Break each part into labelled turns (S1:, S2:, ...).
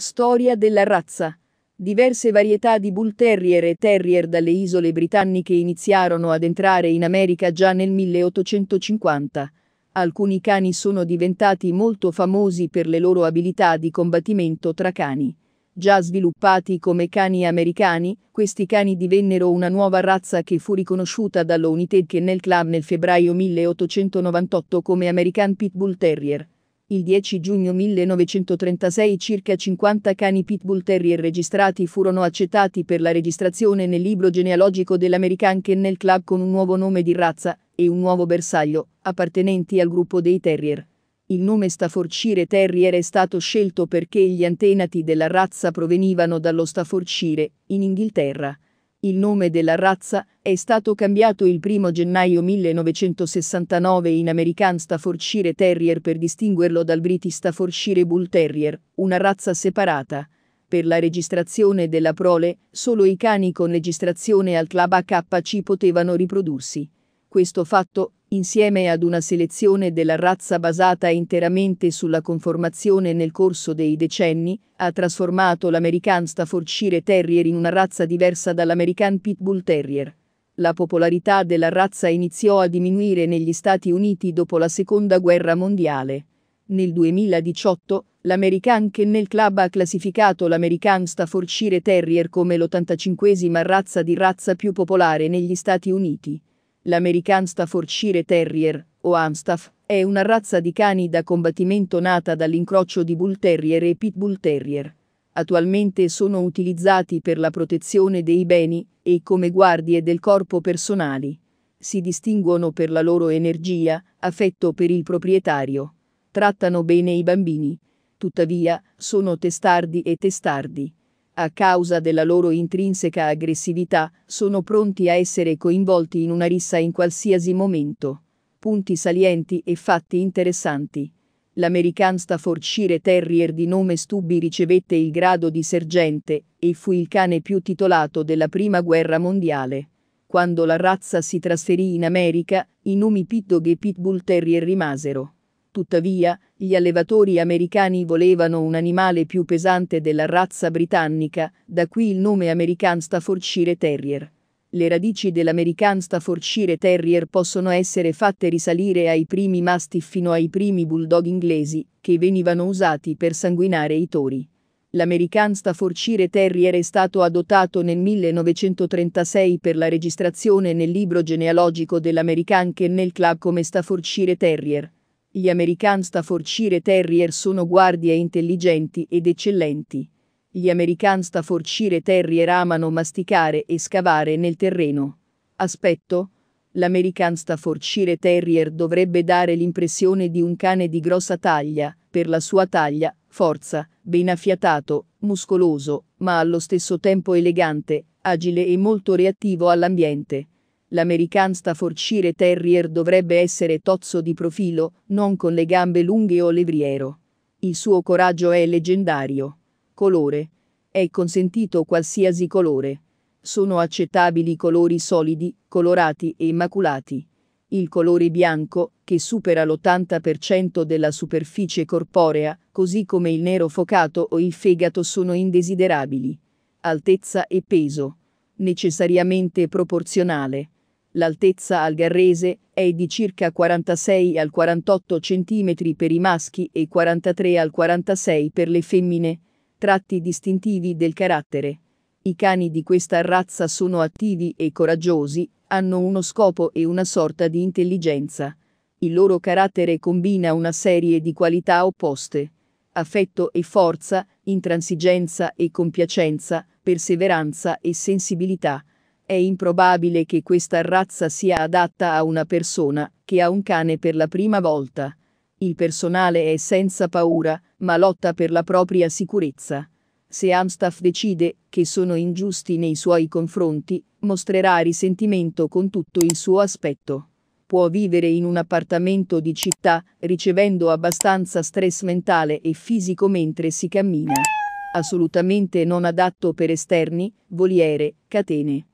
S1: Storia della razza. Diverse varietà di Bull Terrier e Terrier dalle isole britanniche iniziarono ad entrare in America già nel 1850. Alcuni cani sono diventati molto famosi per le loro abilità di combattimento tra cani. Già sviluppati come cani americani, questi cani divennero una nuova razza che fu riconosciuta dallo United Kennel Club nel febbraio 1898 come American Pitbull Terrier. Il 10 giugno 1936 circa 50 cani Pitbull Terrier registrati furono accettati per la registrazione nel libro genealogico dell'American Kennel Club con un nuovo nome di razza e un nuovo bersaglio, appartenenti al gruppo dei Terrier. Il nome Staffordshire Terrier è stato scelto perché gli antenati della razza provenivano dallo Staffordshire, in Inghilterra. Il nome della razza è stato cambiato il 1 gennaio 1969 in American Staffordshire Terrier per distinguerlo dal British Staffordshire Bull Terrier, una razza separata. Per la registrazione della prole, solo i cani con registrazione al club AKC potevano riprodursi. Questo fatto, insieme ad una selezione della razza basata interamente sulla conformazione nel corso dei decenni, ha trasformato l'American Staffordshire Terrier in una razza diversa dall'American Pitbull Terrier. La popolarità della razza iniziò a diminuire negli Stati Uniti dopo la Seconda Guerra Mondiale. Nel 2018, l'American Kennel Club ha classificato l'American Staffordshire Terrier come l'85esima razza di razza più popolare negli Stati Uniti. L'American Staffordshire Terrier, o Amstaff, è una razza di cani da combattimento nata dall'incrocio di Bull Terrier e Pitbull Terrier. Attualmente sono utilizzati per la protezione dei beni e come guardie del corpo personali. Si distinguono per la loro energia, affetto per il proprietario. Trattano bene i bambini. Tuttavia, sono testardi e testardi a causa della loro intrinseca aggressività, sono pronti a essere coinvolti in una rissa in qualsiasi momento. Punti salienti e fatti interessanti. L'American Staffordshire Terrier di nome Stubby ricevette il grado di sergente e fu il cane più titolato della Prima Guerra Mondiale. Quando la razza si trasferì in America, i nomi Pit Dog e Pitbull Terrier rimasero. Tuttavia, gli allevatori americani volevano un animale più pesante della razza britannica, da qui il nome American Staffordshire Terrier. Le radici dell'American Staffordshire Terrier possono essere fatte risalire ai primi mastiff fino ai primi bulldog inglesi, che venivano usati per sanguinare i tori. L'American Staffordshire Terrier è stato adottato nel 1936 per la registrazione nel libro genealogico dell'American Kennel Club come Staffordshire Terrier. Gli American Staffordshire Terrier sono guardie intelligenti ed eccellenti. Gli American Staffordshire Terrier amano masticare e scavare nel terreno. Aspetto? L'American Staffordshire Terrier dovrebbe dare l'impressione di un cane di grossa taglia, per la sua taglia, forza, ben affiatato, muscoloso, ma allo stesso tempo elegante, agile e molto reattivo all'ambiente. L'American Staffordshire Terrier dovrebbe essere tozzo di profilo, non con le gambe lunghe o levriero. Il suo coraggio è leggendario. Colore. È consentito qualsiasi colore. Sono accettabili colori solidi, colorati e maculati. Il colore bianco, che supera l'80% della superficie corporea, così come il nero focato o il fegato sono indesiderabili. Altezza e peso. Necessariamente proporzionale L'altezza algarrese è di circa 46 al 48 cm per i maschi e 43 al 46 per le femmine, tratti distintivi del carattere. I cani di questa razza sono attivi e coraggiosi, hanno uno scopo e una sorta di intelligenza. Il loro carattere combina una serie di qualità opposte. Affetto e forza, intransigenza e compiacenza, perseveranza e sensibilità è improbabile che questa razza sia adatta a una persona che ha un cane per la prima volta. Il personale è senza paura, ma lotta per la propria sicurezza. Se Amstaff decide che sono ingiusti nei suoi confronti, mostrerà risentimento con tutto il suo aspetto. Può vivere in un appartamento di città, ricevendo abbastanza stress mentale e fisico mentre si cammina. Assolutamente non adatto per esterni, voliere, catene.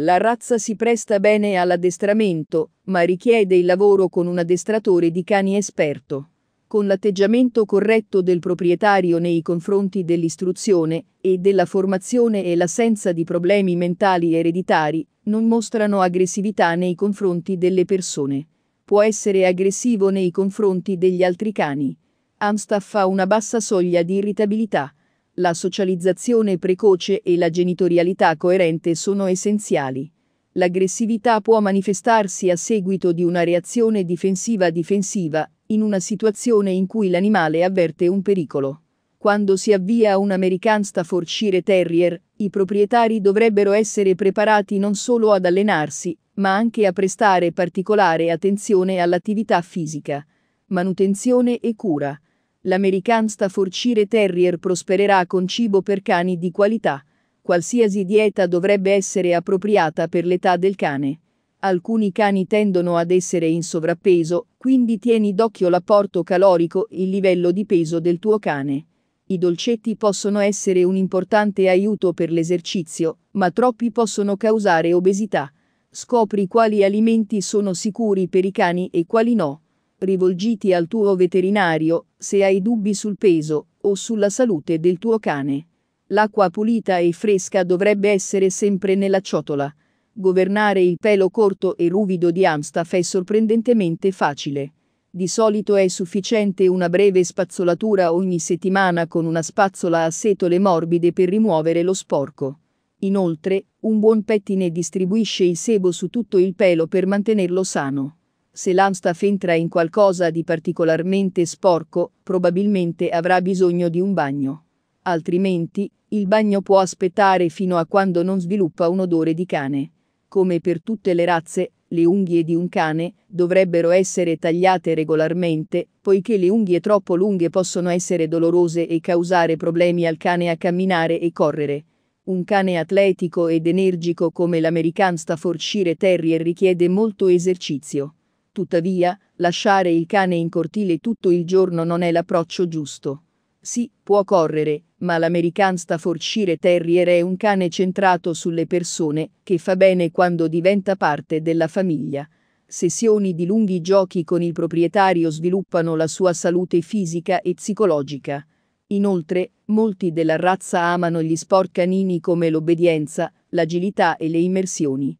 S1: La razza si presta bene all'addestramento, ma richiede il lavoro con un addestratore di cani esperto. Con l'atteggiamento corretto del proprietario nei confronti dell'istruzione e della formazione e l'assenza di problemi mentali ereditari, non mostrano aggressività nei confronti delle persone. Può essere aggressivo nei confronti degli altri cani. Amstaff ha una bassa soglia di irritabilità la socializzazione precoce e la genitorialità coerente sono essenziali. L'aggressività può manifestarsi a seguito di una reazione difensiva-difensiva, in una situazione in cui l'animale avverte un pericolo. Quando si avvia un American Staffordshire Terrier, i proprietari dovrebbero essere preparati non solo ad allenarsi, ma anche a prestare particolare attenzione all'attività fisica, manutenzione e cura l'American Staffordshire Terrier prospererà con cibo per cani di qualità. Qualsiasi dieta dovrebbe essere appropriata per l'età del cane. Alcuni cani tendono ad essere in sovrappeso, quindi tieni d'occhio l'apporto calorico, e il livello di peso del tuo cane. I dolcetti possono essere un importante aiuto per l'esercizio, ma troppi possono causare obesità. Scopri quali alimenti sono sicuri per i cani e quali no rivolgiti al tuo veterinario se hai dubbi sul peso o sulla salute del tuo cane. L'acqua pulita e fresca dovrebbe essere sempre nella ciotola. Governare il pelo corto e ruvido di Amstaff è sorprendentemente facile. Di solito è sufficiente una breve spazzolatura ogni settimana con una spazzola a setole morbide per rimuovere lo sporco. Inoltre, un buon pettine distribuisce il sebo su tutto il pelo per mantenerlo sano se l'Amstaff entra in qualcosa di particolarmente sporco, probabilmente avrà bisogno di un bagno. Altrimenti, il bagno può aspettare fino a quando non sviluppa un odore di cane. Come per tutte le razze, le unghie di un cane dovrebbero essere tagliate regolarmente, poiché le unghie troppo lunghe possono essere dolorose e causare problemi al cane a camminare e correre. Un cane atletico ed energico come l'American Staffordshire Terrier richiede molto esercizio. Tuttavia, lasciare il cane in cortile tutto il giorno non è l'approccio giusto. Sì, può correre, ma l'American Staffordshire Terrier è un cane centrato sulle persone, che fa bene quando diventa parte della famiglia. Sessioni di lunghi giochi con il proprietario sviluppano la sua salute fisica e psicologica. Inoltre, molti della razza amano gli sport canini come l'obbedienza, l'agilità e le immersioni.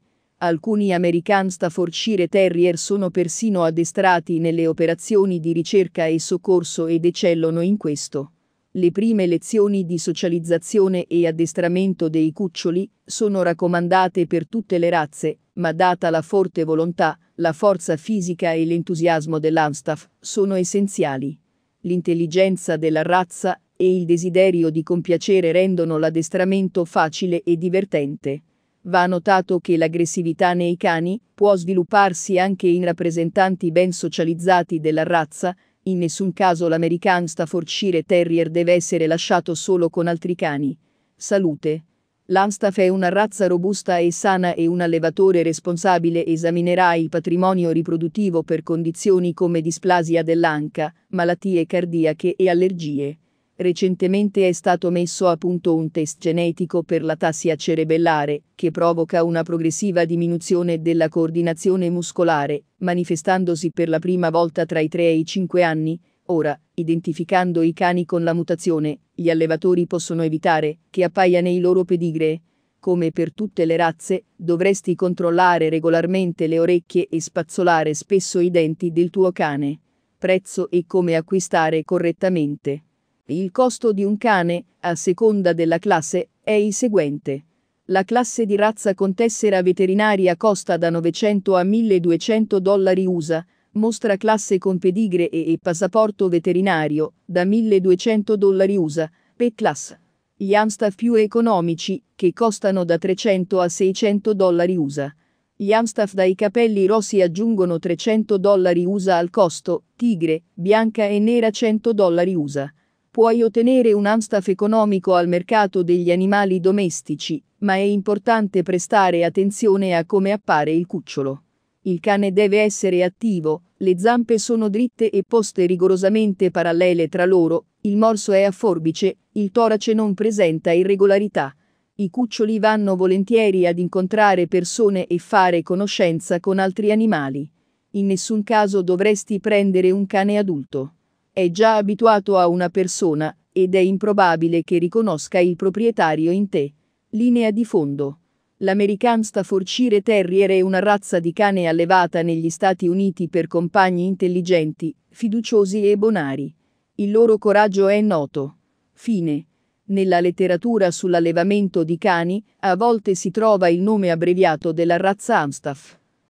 S1: Alcuni American Staffordshire Terrier sono persino addestrati nelle operazioni di ricerca e soccorso ed eccellono in questo. Le prime lezioni di socializzazione e addestramento dei cuccioli sono raccomandate per tutte le razze, ma data la forte volontà, la forza fisica e l'entusiasmo dell'Amstaff sono essenziali. L'intelligenza della razza e il desiderio di compiacere rendono l'addestramento facile e divertente va notato che l'aggressività nei cani può svilupparsi anche in rappresentanti ben socializzati della razza, in nessun caso l'American Staffordshire Terrier deve essere lasciato solo con altri cani. Salute. L'Amstaff è una razza robusta e sana e un allevatore responsabile esaminerà il patrimonio riproduttivo per condizioni come displasia dell'anca, malattie cardiache e allergie. Recentemente è stato messo a punto un test genetico per la tassia cerebellare, che provoca una progressiva diminuzione della coordinazione muscolare, manifestandosi per la prima volta tra i 3 e i 5 anni. Ora, identificando i cani con la mutazione, gli allevatori possono evitare che appaia nei loro pedigree. Come per tutte le razze, dovresti controllare regolarmente le orecchie e spazzolare spesso i denti del tuo cane. Prezzo e come acquistare correttamente. Il costo di un cane, a seconda della classe, è il seguente. La classe di razza con tessera veterinaria costa da 900 a 1200 dollari USA, mostra classe con pedigre e, e passaporto veterinario, da 1200 dollari USA, per class. Gli Amstaff più economici, che costano da 300 a 600 dollari USA. Gli Amstaff dai capelli rossi aggiungono 300 dollari USA al costo, tigre, bianca e nera 100 dollari USA. Puoi ottenere un unstaff economico al mercato degli animali domestici, ma è importante prestare attenzione a come appare il cucciolo. Il cane deve essere attivo, le zampe sono dritte e poste rigorosamente parallele tra loro, il morso è a forbice, il torace non presenta irregolarità. I cuccioli vanno volentieri ad incontrare persone e fare conoscenza con altri animali. In nessun caso dovresti prendere un cane adulto è già abituato a una persona ed è improbabile che riconosca il proprietario in te. Linea di fondo. L'American Staffordshire Terrier è una razza di cane allevata negli Stati Uniti per compagni intelligenti, fiduciosi e bonari. Il loro coraggio è noto. Fine. Nella letteratura sull'allevamento di cani, a volte si trova il nome abbreviato della razza Amstaff.